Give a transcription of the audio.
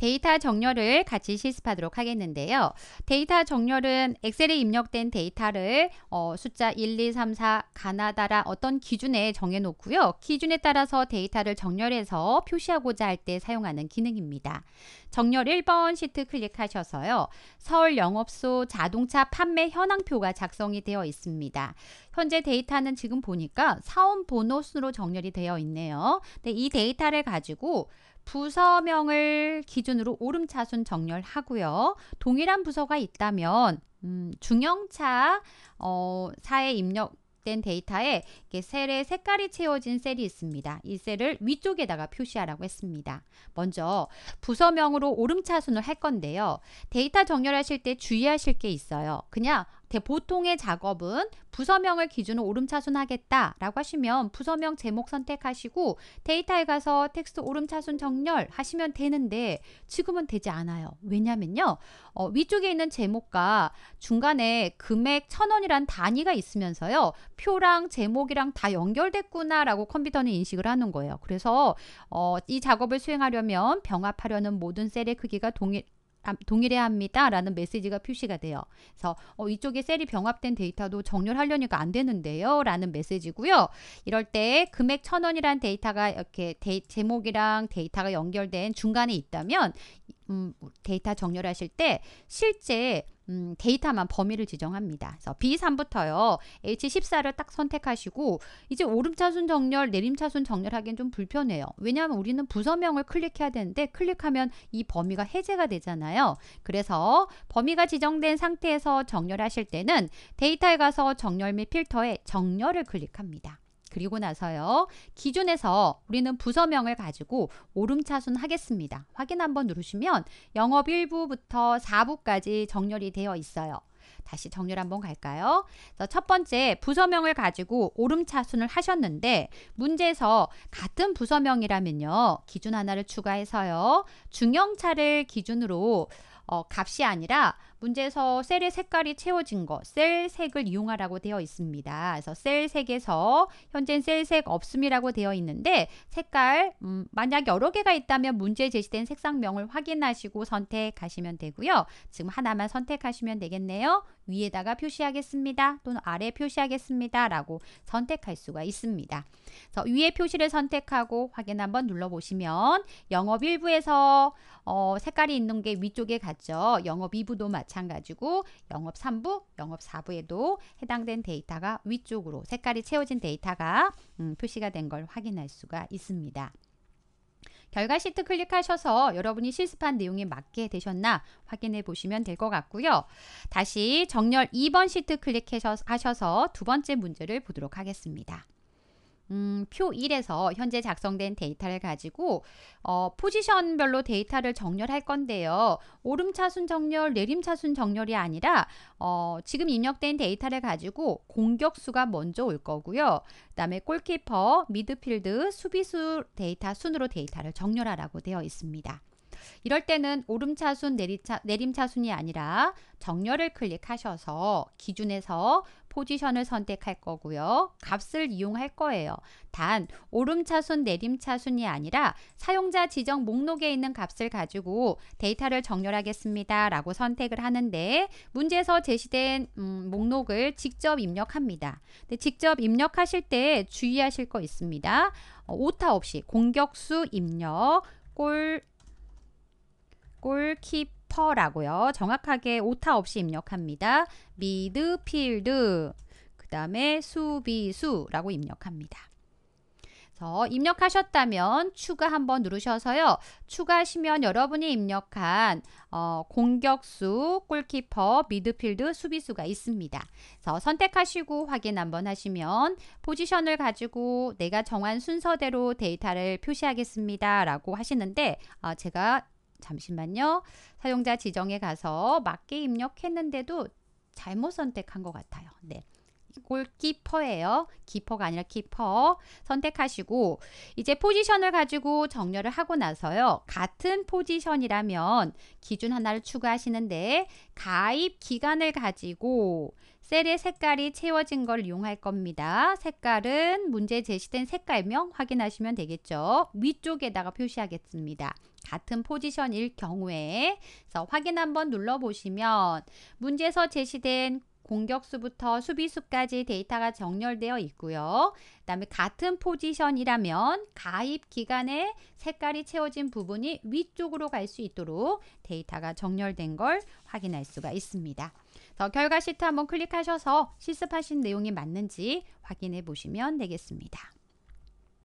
데이터 정렬을 같이 실습하도록 하겠는데요. 데이터 정렬은 엑셀에 입력된 데이터를 어, 숫자 1, 2, 3, 4 가나 따라 어떤 기준에 정해놓고요. 기준에 따라서 데이터를 정렬해서 표시하고자 할 때 사용하는 기능입니다. 정렬 1번 시트 클릭하셔서요. 서울 영업소 자동차 판매 현황표가 작성이 되어 있습니다. 현재 데이터는 지금 보니까 사원 번호 순으로 정렬이 되어 있네요. 근이 데이터를 가지고 부서명을 기준으로 오름차순 정렬하고요. 동일한 부서가 있다면 음, 중형차 어, 사에 입력된 데이터에 셀의 색깔이 채워진 셀이 있습니다. 이 셀을 위쪽에다가 표시하라고 했습니다. 먼저 부서명으로 오름차순을 할 건데요. 데이터 정렬하실 때 주의하실 게 있어요. 그냥 보통의 작업은 부서명을 기준으로 오름차순 하겠다라고 하시면 부서명 제목 선택하시고 데이터에 가서 텍스트 오름차순 정렬 하시면 되는데 지금은 되지 않아요. 왜냐면요. 어, 위쪽에 있는 제목과 중간에 금액 천원이란 단위가 있으면서요. 표랑 제목이랑 다 연결됐구나라고 컴퓨터는 인식을 하는 거예요. 그래서 어, 이 작업을 수행하려면 병합하려는 모든 셀의 크기가 동일 아, 동일해야 합니다라는 메시지가 표시가 돼요. 그래서 어, 이쪽에 셀이 병합된 데이터도 정렬하려니까 안 되는데요. 라는 메시지고요. 이럴 때 금액 천원이란 데이터가 이렇게 데이, 제목이랑 데이터가 연결된 중간에 있다면 음, 데이터 정렬하실 때 실제 음, 데이터만 범위를 지정합니다. 그래서 B3부터요. H14를 딱 선택하시고 이제 오름차순 정렬, 내림차순 정렬하기엔 좀 불편해요. 왜냐하면 우리는 부서명을 클릭해야 되는데 클릭하면 이 범위가 해제가 되잖아요. 그래서 범위가 지정된 상태에서 정렬하실 때는 데이터에 가서 정렬 및 필터에 정렬을 클릭합니다. 그리고 나서요. 기준에서 우리는 부서명을 가지고 오름차순 하겠습니다. 확인 한번 누르시면 영업 1부부터 4부까지 정렬이 되어 있어요. 다시 정렬 한번 갈까요? 첫 번째 부서명을 가지고 오름차순을 하셨는데 문제에서 같은 부서명이라면요. 기준 하나를 추가해서요. 중형차를 기준으로 어, 값이 아니라 문제에서 셀의 색깔이 채워진 것, 셀 색을 이용하라고 되어 있습니다. 그래서 셀 색에서 현재는 셀 색 없음이라고 되어 있는데 색깔 음, 만약 여러 개가 있다면 문제에 제시된 색상명을 확인하시고 선택하시면 되고요. 지금 하나만 선택하시면 되겠네요. 위에다가 표시하겠습니다. 또는 아래 표시하겠습니다. 라고 선택할 수가 있습니다. 그래서 위에 표시를 선택하고 확인 한번 눌러보시면 영업 1부에서 어, 색깔이 있는 게 위쪽에 갔죠. 영업 2부도 맞찬니다 마찬가지고 영업 3부, 영업 4부에도 해당된 데이터가 위쪽으로 색깔이 채워진 데이터가 음, 표시가 된 걸 확인할 수가 있습니다. 결과 시트 클릭하셔서 여러분이 실습한 내용에 맞게 되셨나 확인해 보시면 될 것 같고요. 다시 정렬 2번 시트 클릭하셔서 두 번째 문제를 보도록 하겠습니다. 음, 표 1에서 현재 작성된 데이터를 가지고 어, 포지션별로 데이터를 정렬할 건데요. 오름차순 정렬, 내림차순 정렬이 아니라 어, 지금 입력된 데이터를 가지고 공격수가 먼저 올 거고요. 그 다음에 골키퍼, 미드필드, 수비수 데이터 순으로 데이터를 정렬하라고 되어 있습니다. 이럴 때는 오름차순, 내리차, 내림차순이 아니라 정렬을 클릭하셔서 기준에서 포지션을 선택할 거고요. 값을 이용할 거예요. 단 오름차순, 내림차순이 아니라 사용자 지정 목록에 있는 값을 가지고 데이터를 정렬하겠습니다. 라고 선택을 하는데 문제에서 제시된 음, 목록을 직접 입력합니다. 직접 입력하실 때 주의하실 거 있습니다. 어, 오타 없이 공격수 입력, 골 골키퍼라고요. 정확하게 오타 없이 입력합니다. 미드필드 그 다음에 수비수라고 입력합니다. 입력하셨다면 추가 한번 누르셔서요. 추가하시면 여러분이 입력한 어, 공격수, 골키퍼, 미드필드, 수비수가 있습니다. 그래서 선택하시고 확인 한번 하시면 포지션을 가지고 내가 정한 순서대로 데이터를 표시하겠습니다. 라고 하시는데 어, 제가 잠시만요. 사용자 지정에 가서 맞게 입력했는데도 잘못 선택한 것 같아요. 네. 골키퍼예요. 키퍼가 아니라 키퍼 선택하시고 이제 포지션을 가지고 정렬을 하고 나서요. 같은 포지션이라면 기준 하나를 추가하시는데 가입 기간을 가지고 셀의 색깔이 채워진 걸 이용할 겁니다. 색깔은 문제 제시된 색깔명 확인하시면 되겠죠. 위쪽에다가 표시하겠습니다. 같은 포지션일 경우에 확인 한번 눌러보시면 문제에서 제시된 공격수부터 수비수까지 데이터가 정렬되어 있고요. 그 다음에 같은 포지션이라면 가입 기간에 색깔이 채워진 부분이 위쪽으로 갈 수 있도록 데이터가 정렬된 걸 확인할 수가 있습니다. 결과 시트 한번 클릭하셔서 실습하신 내용이 맞는지 확인해 보시면 되겠습니다.